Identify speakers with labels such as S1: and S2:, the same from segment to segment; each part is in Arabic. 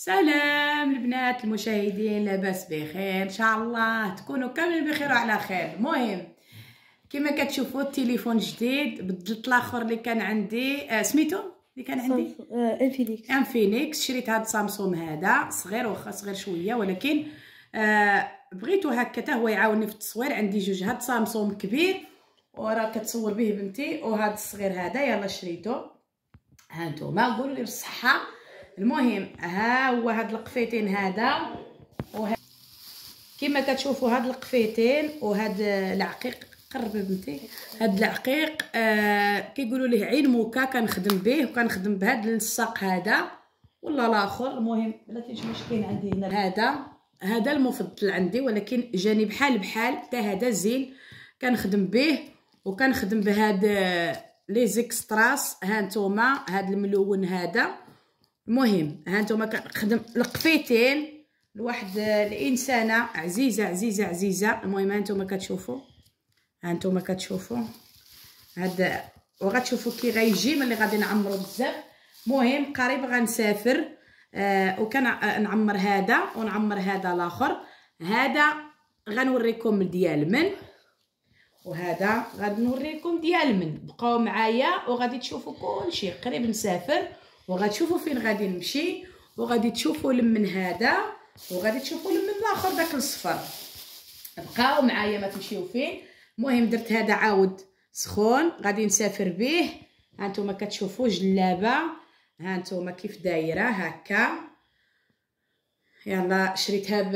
S1: سلام البنات المشاهدين لاباس بخير ان شاء الله تكونوا كاملين بخير وعلى خير مهم كما كتشوفوا التليفون جديد بدلت الاخر اللي كان عندي آه سميتو اللي كان عندي آه انفينيكس شريت هذا سامسونج هذا صغير واخا صغير شويه ولكن آه بغيتو هكا حتى هو يعاوني في التصوير عندي جوج هاد سامسونج كبير وراه كتصور به بنتي وهاد الصغير هذا يلا شريته هانتوما قولوا لي بالصحه المهم ها هو هاد القفيتين هذا وه... كما كتشوفوا هاد القفيتين وهاد العقيق قرب بنتي هاد العقيق آه كيقولوا ليه عين موكا كنخدم به وكنخدم بهاد اللصاق هذا والله الاخر المهم بلاتي مش كاين عندي هنا هذا هذا المفضل عندي ولكن جاني بحال بحال حتى هذا زين كنخدم به وكنخدم بهاد آه، لي زيكستراس ها نتوما هاد الملون هذا المهم ها نتوما كنخدم لقفيتين لواحد آه، الانسانه عزيزه عزيزه عزيزه المهم ها نتوما كتشوفوا ها نتوما كتشوفوا هاد وغتشوفوا كي غيجي ملي غادي نعمرو بزاف المهم قريب غنسافر آه, آه، نعمر هذا ونعمر هذا الاخر هذا غنوريكم ديال من وهذا غنوريكم ديال من بقاو معايا وغادي تشوفوا كلشي قريب نسافر وغتشوفوا فين غادي نمشي وغادي تشوفوا لمن هذا وغادي تشوفوا لمن الاخر داك الصفر بقاو معايا ما تمشيو فين المهم درت هذا عاود سخون غادي نسافر به هانتوما كتشوفوا جلابه هانتوما كيف دايره هكا يلا شريتها ب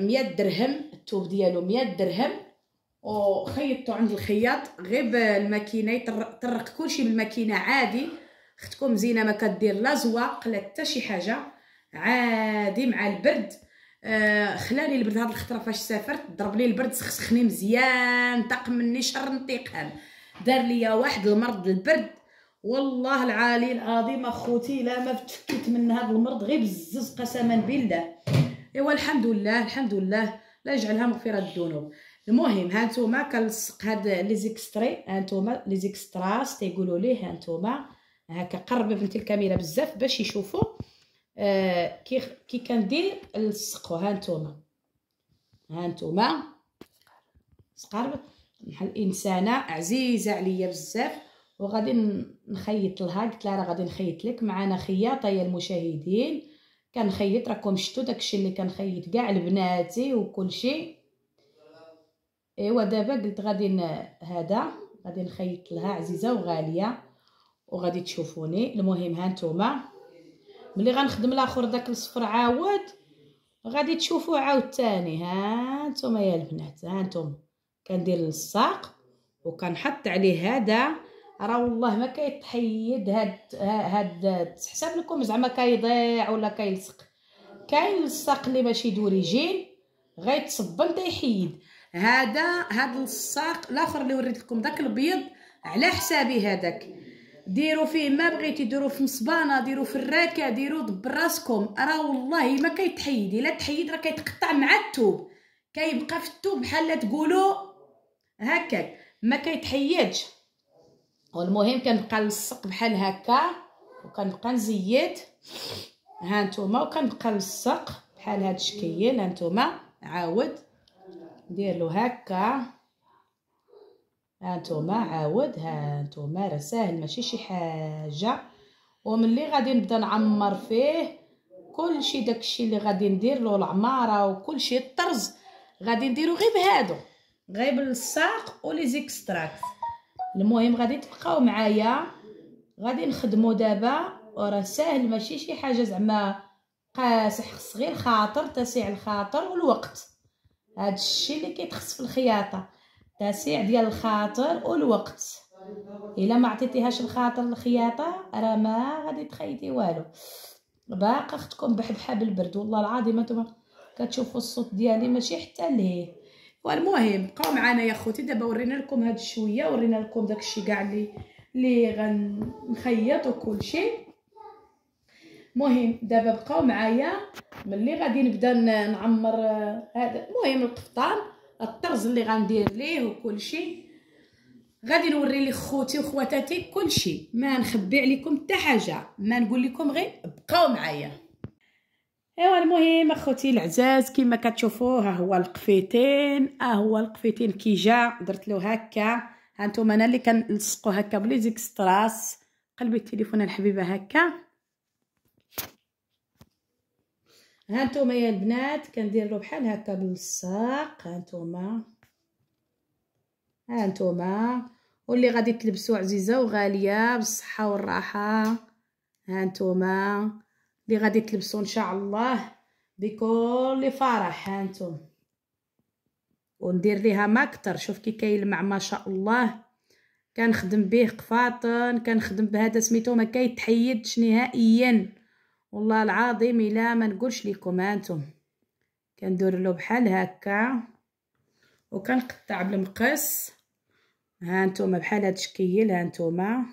S1: 100 درهم الثوب ديالو 100 درهم وخيطته عند الخياط غير بالماكينه يطرق كلشي بالماكينه عادي اختكم زينه ما كدير لا زواق لا حتى شي حاجه عادي مع البرد آه خلاني البرد هاد الخطره فاش سافرت ضرب لي البرد سخسخني مزيان طاق مني شر انتقام دار ليا واحد المرض البرد والله العالي العظيم اخوتي لا ما فتكيت من هذا المرض غير بزز قسما بالله ايوا الحمد لله الحمد لله لا يجعلها مغفره الذنوب المهم هانتوما كنلصق هاد لي زيكستري هانتوما لي زيكستراس تيقولوا ليه هانتوما هكا قرب بنتي الكاميرا بزاف باش يشوفوا آه كي كي كندير السقو ها نتوما ها نتوما سقرب بحال انسانه عزيزه عليا بزاف وغادي نخيط لها قلت لها راه غادي نخيط لك معنا خياطه يا المشاهدين كنخيط راكم شفتوا داكشي اللي كنخيط كاع لبناتي وكلشي ايوا دابا قلت غادي هذا غادي نخيط لها عزيزه وغاليه وغادي تشوفوني المهم هانتوما ملي غنخدم الاخر داك الصفر عاود غادي تشوفوه عاود تاني ها نتوما يا البنات ها نتوما كندير الساق وكنحط عليه هذا راه والله ما كيتحيد هاد هاد تحسب لكم زعما كيضيع ولا كيلصق كاين اللصاق اللي ماشي دوريجين غيتصبن تيحيد هذا هاد اللصاق الاخر اللي وريت لكم داك البيض على حسابي هذاك ديروا فيه ما بغيتي ديروا في مصبانه ديروا في الراكه ديروا براسكم راه والله ما كيتحيد الا تحيد راه كيتقطع مع الثوب كيبقى في الثوب بحال تقولوا هكاك ما كيتحيدش والمهم كنبقى نلصق بحال هكا وكنبقى نزيد ها نتوما وكنبقى نلصق بحال هاد الشكل ها نتوما عاود ندير له هكا هانتوما عاود هانتوما راه ساهل ماشي شي حاجه وملي غادي نبدا نعمر فيه كلشي داكشي اللي غادي ندير له العماره وكلشي الطرز غادي نديرو غير بهادو غير بالساق ولي زيكستراكت المهم غادي تبقاو معايا غادي نخدمو دابا وراه ساهل ماشي شي حاجه زعما قاسح خص غير خاطر تسع الخاطر والوقت هذا الشيء اللي كيتخص في الخياطه تاسع ديال الخاطر والوقت الا ما عطيتيهاش الخاطر الخياطه راه ما غادي تخيطي والو باقا اختكم بحبحه بالبرد والله العظيم انتما كتشوفوا الصوت ديالي ماشي حتى ليه والمهم بقاو معنا يا خوتي دابا ورينا لكم هاد الشويه ورينا لكم داكشي كاع اللي اللي غنخيط وكلشي مهم دابا بقاو معايا ملي غادي نبدا نعمر هذا المهم القفطان الطرز اللي غندير ليه وكلشي غادي نوري لي خوتي وخواتاتي كلشي ما نخبي عليكم حتى حاجه ما نقول لكم غير بقاو معايا ايوا المهم اخوتي العزاز كما كتشوفوا ها هو القفيتين ها هو القفيتين كي جا درت له هكا هانتوما انا اللي كنلصقو هكا بليزيكستراس قلبي التليفون الحبيبه هكا هانتوما يا البنات كندير له بحال هكا باللصاق هانتوما هانتوما واللي غادي تلبسو عزيزه وغاليه بالصحه والراحه هانتوما اللي غادي تلبسو ان شاء الله بكل فرح هانتوما وندير ليها ما كتر شوف كي كيلمع ما شاء الله كنخدم به قفاطن كنخدم بهذا سميتو ما كيتحيدش نهائيا والله العظيم الا ما نقولش لكم هانتم كندير له بحال هكا وكنقطع بالمقص هانتوما بحال هاد الشكيل هانتوما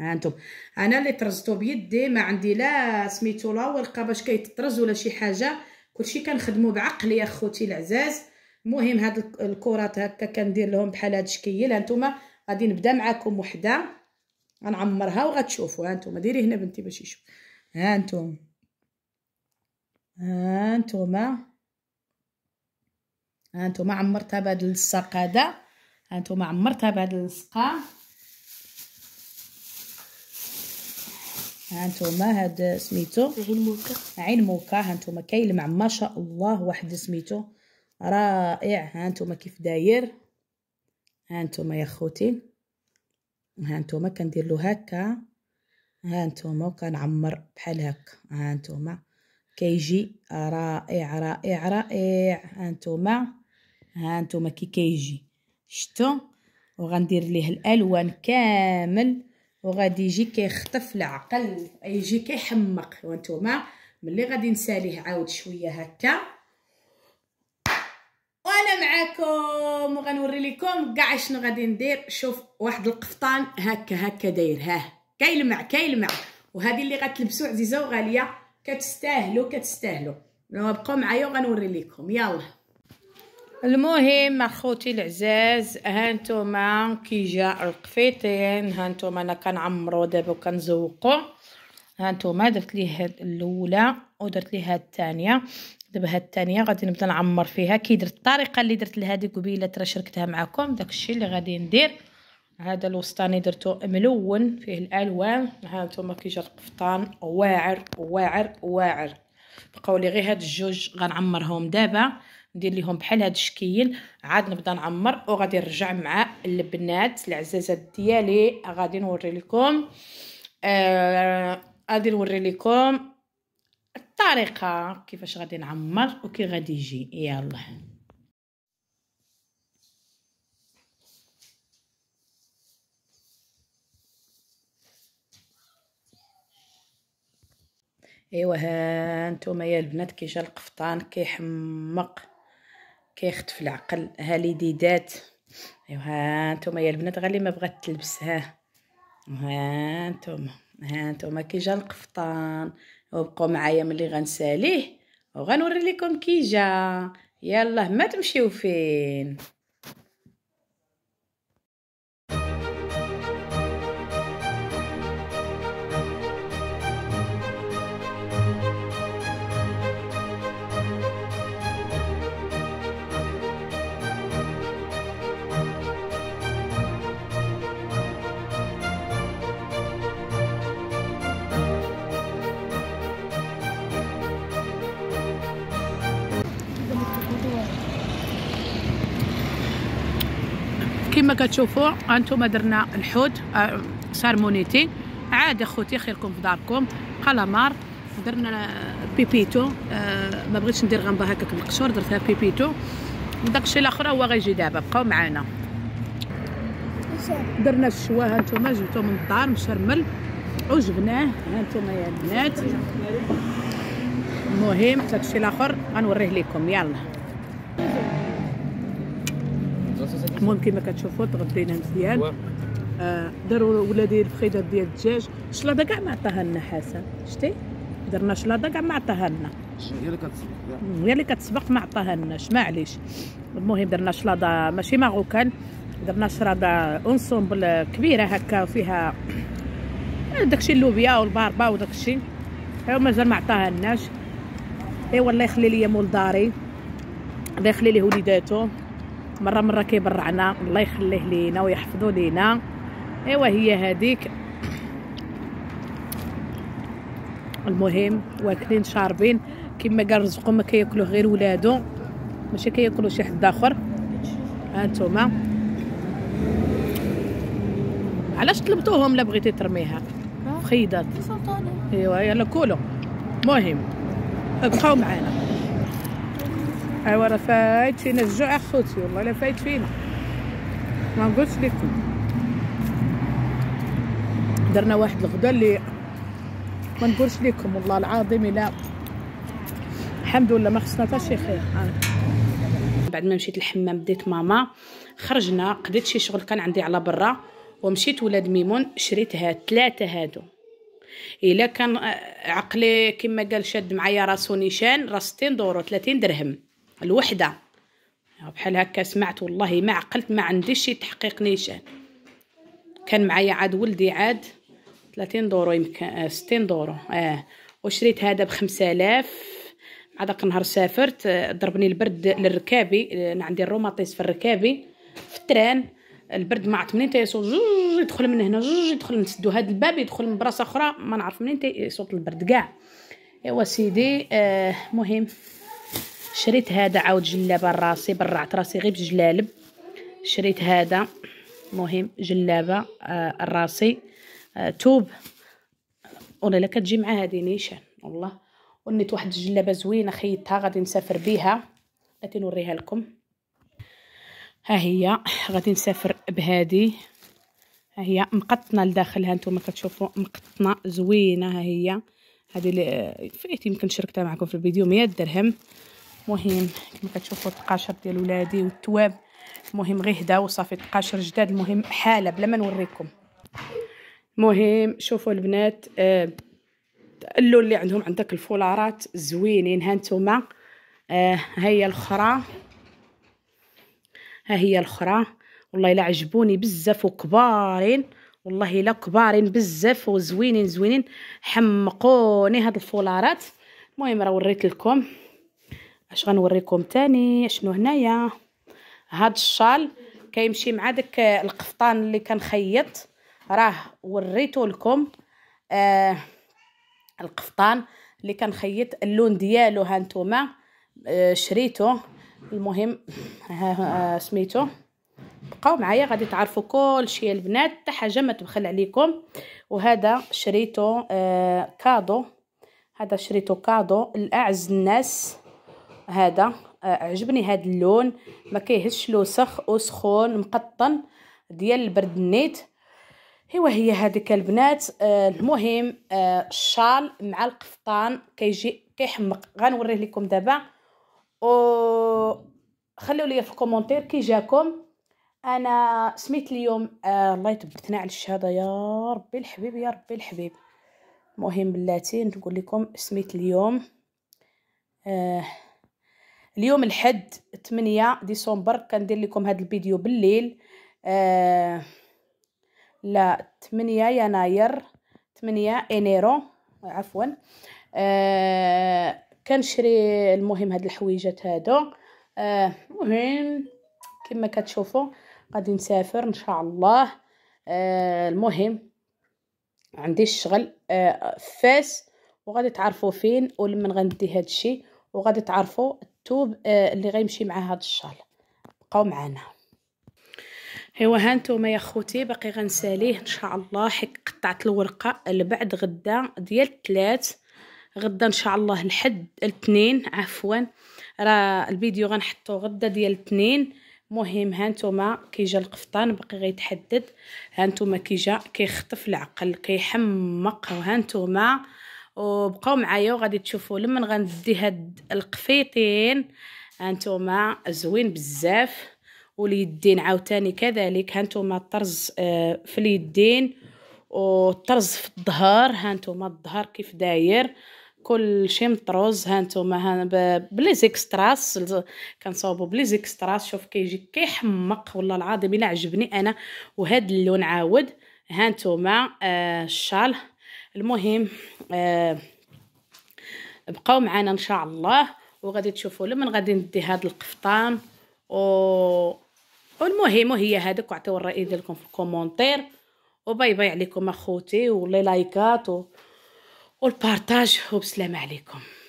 S1: هانتوم انا اللي طرزتو بيدي ما عندي لا سميتو لا ورقه باش كيتطرز ولا شي حاجه كلشي كنخدمو بعقلي اخوتي العزاز المهم هاد الكرات هكا كندير لهم بحال هاد الشكيل هانتوما غادي نبدا معاكم وحده غنعمرها وغتشوفوا هانتوما ديري هنا بنتي باش يشوف ها انتم ها انتم هانتوما عمرتها بهاد اللصاق هذا هانتوما عمرتها بهاد اللصقه هانتوما هاد سميتو عين موكا عين موكا هانتوما مع ما شاء الله واحد سميتو رائع هانتوما كيف داير هانتوما يا خوتي هانتوما كندير له هكا ها انتوما وكنعمر بحال هكا ها انتوما كيجي رائع رائع رائع ها انتوما ها انتوما كي كيجي شتو وغندير ليه الالوان كامل وغادي يجي كيخطف العقل يجي كيحمق وانتوما ملي غادي نساليه عاود شويه هكا وانا معاكم وغنوري لكم كاع شنو غادي ندير شوف واحد القفطان هكا هكا داير هاه كيلمع كيلمع وهذه اللي غتلبسو عزيزه وغاليه كتستاهلوا كتستاهلوا بقاو معايا وغنوري لكم يلا المهم اخوتي العزاز هانتوما كي جا القفيطين هانتوما انا كنعمرو دابا وكنزوقو هانتوما درت ليه هاد الاولى ودرت ليه هاد الثانيه دابا هاد الثانيه غادي نبدا نعمر فيها كي درت الطريقه اللي درت لهادي قبيله ترا شركتها معكم داكشي اللي غادي ندير هذا الوسطاني درتو ملون فيه الالوان ها نتوما كي جا القفطان واعر واعر واعر بقاو لي غير هاد الجوج غنعمرهم دابا ندير ليهم بحال هاد الشكيل عاد نبدا نعمر وغادي نرجع مع البنات العزازات ديالي غادي نوري لكم آه غادي نوري لكم الطريقه كيفاش غادي نعمر وكي غادي يجي يلا ايوا ها نتوما يا البنات كي جا القفطان كيحمق كيختف العقل ها ديدات ايوا ها نتوما يا البنات غير اللي ما بغات تلبس ها ها نتوما ها نتوما كي جا القفطان وبقوا معايا ملي غنساليه وغنوري لكم كي جا يلا ما تمشيو فين كما كتشوفوا انتم درنا الحوت سارمونيتي آه، عاد اخوتي خيركم في داركم قلمار درنا بيبيتو آه، ما بغيتش ندير غنبه هكاك مقشور درتها بيبيتو داكشي الاخر هو غيجي دابا بقاو معانا درنا الشوا هانتوما جبتو من الدار مشرمل وجبناه هانتوما يا البنات المهم داكشي الاخر غنوريه لكم يلا المهم كما كتشوفوا تغدينا مزيان آه، داروا ولادي الفخيدات ديال الدجاج الشلاضه كاع ما عطاها لنا حسن شتي درنا شلاضه كاع ما عطاها لنا هي اللي كتسبق هي اللي كتسبق ما عطاها لناش معليش المهم درنا شلاضه ماشي ماروكان درنا شلاضه اونسومبل كبيره هكا وفيها داكشي اللوبيا والباربا وداكشي ايوا مازال ما عطاها لناش ايوا الله يخلي ليا مول داري الله يخلي ليه وليداتو مره مره كيبرعنا الله يخليه لينا ويحفظه لينا ايوا هي هذيك المهم واكلين شاربين كما قال رزقهم ما كياكلو غير ولادو ماشي كياكلو شي حد اخر ها انتما علاش طلبتوهم لا بغيتي ترميها خيدات ايوا يلا كولو مهم ابقاو معانا ايوا راه فايت فينا الجوع اخوتي والله لا فايت فينا ما نقولش لكم درنا واحد الغدا اللي ما نقولش لكم والله العظيم الا الحمد لله ما خصنا حتى شي خير آه. بعد ما مشيت الحمام بديت ماما خرجنا قديت شي شغل كان عندي على برا ومشيت ولاد ميمون شريت هاد ثلاثه هادو الا كان آه، عقلي كما قال شاد معايا راسو نيشان راه 60 دورو 30 درهم الوحده بحال هكا سمعت والله ما عقلت ما عنديش شي تحقيق نيشان كان معايا عاد ولدي عاد 30 دورو يمكن 60 آه، دورو اه وشريت هذا ب 5000 مع داك النهار سافرت آه، ضربني البرد للركابي آه، انا عندي الروماتيس في الركابي في التران البرد ما عرفت منين تيصوت جوج يدخل من هنا جوج يدخل نسدو هذا الباب يدخل من براسه اخرى ما نعرف منين تيصوت البرد كاع ايوا سيدي آه شريت هذا عاود جلابه لراسي برعت راسي غير بجلالب شريت هذا مهم جلابه آه راسي آه توب ولا كتجي مع هذه نيشان والله ونيت واحد الجلابه زوينه خيطتها غادي نسافر بها غادي نوريها لكم ها هي غادي نسافر بهذه ها هي مقطنه لداخلها نتوما كتشوفوا مقطنه زوينه ها هي هذه فايت فئت يمكن شركتها معكم في الفيديو 100 درهم مهم كما كتشوفوا التقاشر ديال ولادي والتواب المهم غير هداو صافي تقاشر جداد المهم حاله بلا ما نوريكم مهم شوفوا البنات آه اللون اللي عندهم عندك الفولارات زوينين ها نتوما آه ها هي الاخرى ها هي الاخرى والله الا عجبوني بزاف وكبارين والله الا كبارين بزاف وزوينين زوينين حمقوني هاد الفولارات المهم راه وريت لكم اش غنوريكم تاني شنو هنايا هاد الشال كيمشي مع داك القفطان اللي كنخيط راه وريته لكم آه القفطان اللي كنخيط اللون ديالو هانتوما آه شريتو المهم آه سميتو بقاو معايا غادي تعرفوا كل شيء البنات حتى حاجه ما تبخل عليكم وهذا شريتو آه كادو هذا شريتو كادو لاعز الناس هذا آه، عجبني هذا اللون ما كيهش لوسخ وسخون مقطن ديال البرد النيت ايوا هي هذيك البنات آه المهم آه الشال مع القفطان كيجي كيحمق غنوريه لكم دابا و خليو لي في الكومونتير كي جاكم انا سميت اليوم آه الله يثبتنا على الشهاده يا ربي الحبيب يا ربي الحبيب المهم بلاتي نقول لكم سميت اليوم آه اليوم الحد 8 ديسمبر كندير لكم هذا الفيديو بالليل آه لا 8 يناير 8 انيرو عفوا آه كنشري المهم هاد الحويجات هادو المهم آه كما كتشوفوا غادي نسافر ان شاء الله آه المهم عندي الشغل آه فاس وغادي تعرفوا فين ولمن غندي هادشي وغادي تعرفوا الثوب آه، اللي غيمشي مع هذا الشال بقاو معنا ايوا هانتوما يا خوتي باقي غنساليه ان شاء الله حيت قطعت الورقه لبعد غدا ديال الثلاث غدا ان شاء الله الحد الاثنين عفوا راه الفيديو غنحطو غدا ديال الاثنين مهم هانتوما كيجا القفطان باقي غيتحدد هانتوما كيجا كيخطف العقل كيحمق وهانتوما وبقاو معايا وغادي تشوفوا لما غندي هاد القفيطين هانتوما زوين بزاف واليدين عاوتاني كذلك هانتوما الطرز آه، في اليدين والطرز في الظهر هانتوما الظهر كيف داير كل شيء مطروز هانتوما بلي زيكستراس كنصاوبو بلي زيكستراس شوف كيجي كيحمق والله العظيم الا عجبني انا وهاد اللون عاود هانتوما آه الشال المهم آه بقاو معنا ان شاء الله وغادي تشوفوا لمن غادي ندي هذا القفطان و والمهم هي هذاك وعطيو الراي ديالكم في الكومونتير وباي باي عليكم اخوتي واللي لايكات و... والبارتاج وبسلامه عليكم